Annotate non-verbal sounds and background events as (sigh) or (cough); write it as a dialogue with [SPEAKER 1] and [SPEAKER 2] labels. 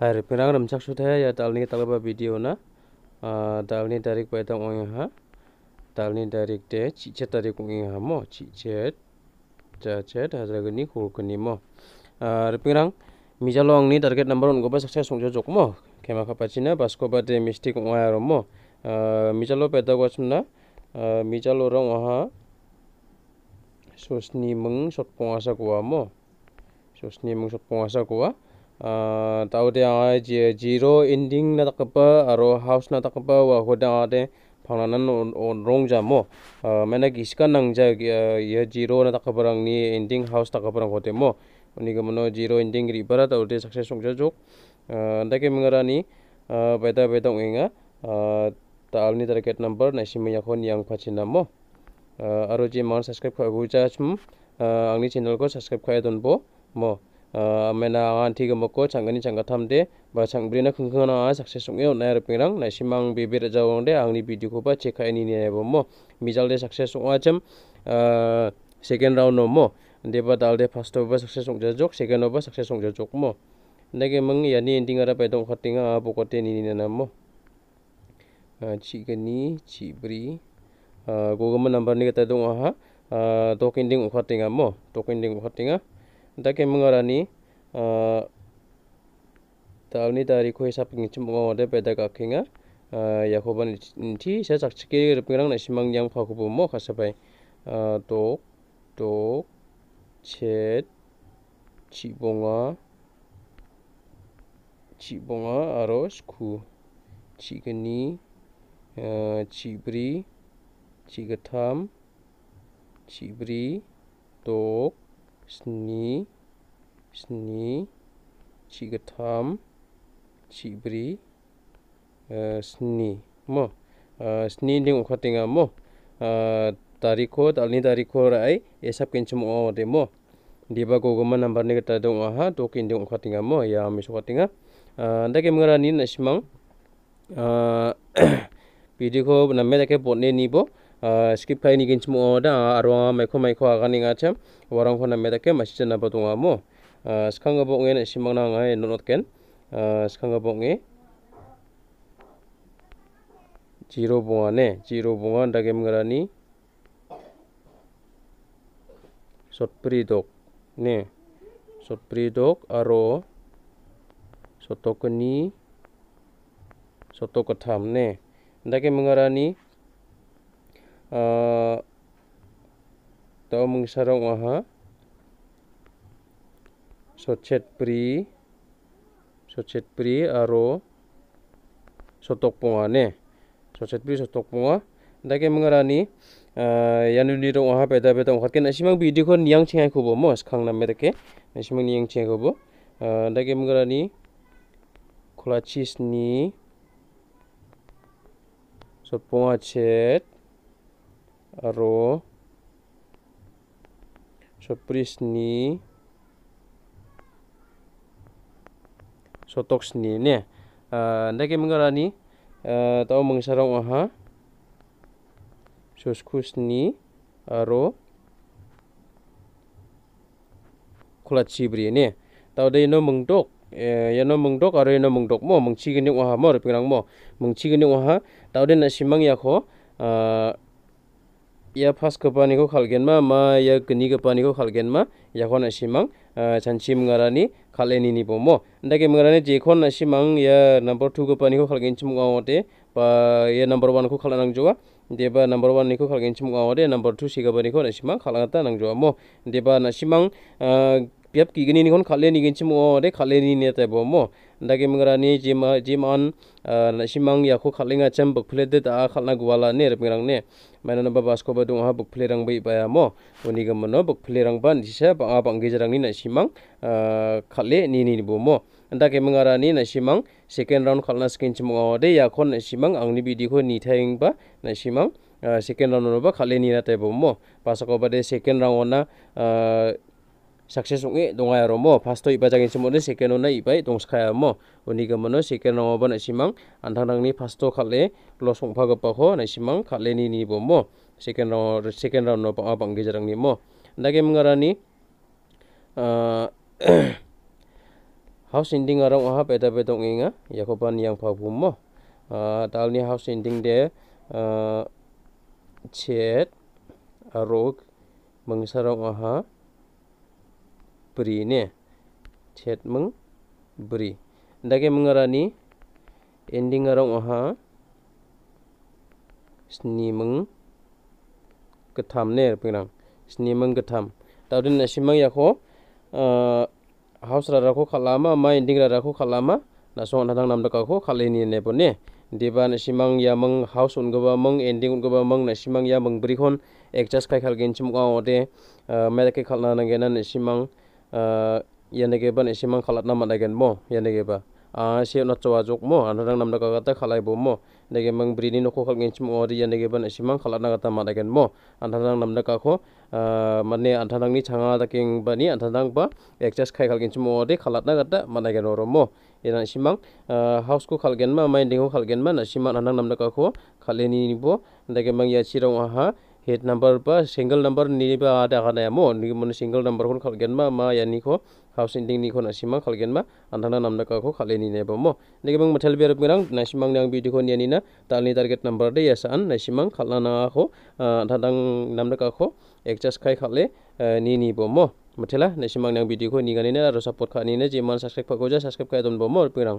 [SPEAKER 1] Hai, pirang remsak sudah ya talni talaba video na talni ah, dari kuetang ongeha talni dari de cicet dari ha mo cicet cicet hazra geni kul geni mo hair ah, pirang mijalo ni target number on goba song songjo jok mo kema pachina basko ba de mistik ongeha ah, romo mijalo peta gwasmna mijalo rong oha ni meng sot pongasa kuwa mo ni meng sot pongasa kuwa Ah, tau ताउदे आ जे na एन्डिं ना तकप house house ना तकप wa होदा दे phangnan on rong jamo ah, mena giska nangja ya, ya zero na rang ni ending house rang hote mo oni mono zero ending ri bara ta ude success songja jok ah, ke mengara ni beta beta ngenga taal ni target number na simi yakon yang phachina mo aro je mon subscribe bu ja chum angni channel ko subscribe kha don bo mo mena an tiga moko canggani changga tamde ba changbrina khungkhana sakse songye simang ro pengrang naisimang bebera ang angni video ko ba cheka ini ne bomo de sakse songwa chem second round no mo dal de first over sakse sung jok second over sakse sung jok mo nage mang ni ending ara dong khatinga bokote ni ni na mo chigani cibri Google number ni kata dong ha token ding katinga mo token ding ukhatinga ndake mu ngarani t a l n i dari ko hisap ngi chum ngo de peda ka kinga yakoban i ti sa c a k chike rup n g a n g na simang yang p a ko bu mo khasa bai to to chet chibonga chibonga aro sku chigani chibri c h i g a t a m chibri tok sni sni ciketam gatham chi bri eh, sni mo eh, sni ding khatinga mo eh, tariko dalni tariko rai esap kinchum o de mo diba gogoma number ni gata dong aha token ding khatinga mo ya mi khatinga anda ke mengara ni nasimang (coughs) video ko namme dake bonne ni bo skip khai ni gin chmo da arwa mai kho mai kho aga ninga chem warang khona me take ma chena ba tunga mo skhanga bo ngen simang na ngai nonot ken skhanga bo nge jiro bunga ne jiro bunga da gem ngarani sot pri dok ne sot pri dok aro sotokni sotokatham ne da gem ngarani Eh, tau sarong aha sochet pri sochet pri aro sotok ponga ne sochet pri sotok ponga ndake mengarani eh, yanu ni rong aha peda peda ngkat ken mang video kon yang chingai kubo mo skang nam medake mang eh, ni yang chingai kubo dake mengarani chis ni soponga chet ro so prisni so toksni ne eh, ndake mengarani eh, tau mengsarong aha so skusni eh, ro cibri ne tau dai no mengdok yano mengdok aro yano mengdok mo mungchigini waha mo pingrang mo mungchigini waha tawden na simang ko या फास्क पानीको खालगेनमा मा या कनीको पानीको खालगेनमा याखोन सिमंग छनचिम गरानी खालेनी निबोमो नदाके मगरानी जेखोन सिमंग या नम्बर 2 को पानीको खालगेन छम गवते या नम्बर 1 को खालनांग जुवा देबा नम्बर 1 निको खालगेन छम गवते नम्बर 2 सिगा पानीको नसिमा खालगाता नंग जुवा मो देबा नसिमंग प्याप किगनी निखोन खालेनी गिन छम गवते खालेनी नेते बोमो ndagi mengrani jima jim on eh, simang yaku ya cem cham bukphle de ta gua gwala ne rpingrang ne mana na babas ko badung ha bukphle rang bai ba ya mo uni gam no bukphle rang ban sisa ba abang ge ni na simang eh, kalle ni ni bo mo mengara ni na mang second round khatna skin chim ngode yakon na mang ni bidi ko ni thaing ba na simang second round no ba khatle ni na te bo mo pasako ba de second round ona eh, ngi dong dongai romo pasto iba jangin simo ne iba na dong dongskaya mo uniga mono sekeno ba na simang antang ni pasto kalle lo song paga pa na simang khale ni ni bo mo sekeno second round no pa bang ge jarang ni mo ndage mengarani ah, (coughs) house ending arang aha peda bedong inga yakoban yang pa bum mo dalni ah, house ending de ah, chet arog mengsarong aha berinya chat meng beri ndake mengarani ending arong oha sni meng ketam ne pengrang sni meng ketam tawdin nasimang yako eh, house rarako kalama ma ending rarako kalama nasong nadang ko kaleni ne pone diba nasimang ya meng house ba meng ending ba meng nasimang ya meng brikon adjust kai khalgen chimka ode eh, meda ke khalna nangena nasimang yene ge ban e khalat na ma mo yene ba a se na chwa jok mo an rang ka ta khalai bo mo ne mang bri no ko khal ngin chmo ori yene ge ban e khalat na ta mo ka kho ni changa king ba khai khal ngin ori khalat na ta ro mo house ko khal gen ma mai ding ko khal gen ma na ka kho khale ni bo mang ya chi ha head number বা single number নিবা দেখা নাই মো মানে চিংগল নাম্বাৰখন খালগেন বা মা ইয়ানিখো হাউচ ইণ্ডিংনিখন আছিমা খালগেন বা আন্ধানা নামডাকাখো খালি নি নাইব মো এনেকৈ মই মাথাল বিয়াৰ মিৰাং নাইচিমাং নাং বিদিখন নিয়ানি না তালনি টাৰ্গেট নাম্বাৰ দেই আছে আন নাইচিমাং খালা নাখো আন্ধাদাং নামডাকাখো একজাষ্ট খাই খালে নি নিব মো মাথেলা নাইচিমাং নাং বিদিখন নিগানিনে আৰু ছাপৰ্ট খানিনে যিমান ছাবস্ক্ৰাইব পাব যায় ছাবস্ক্ৰাইব খাই দোনব মোৰ মিৰাং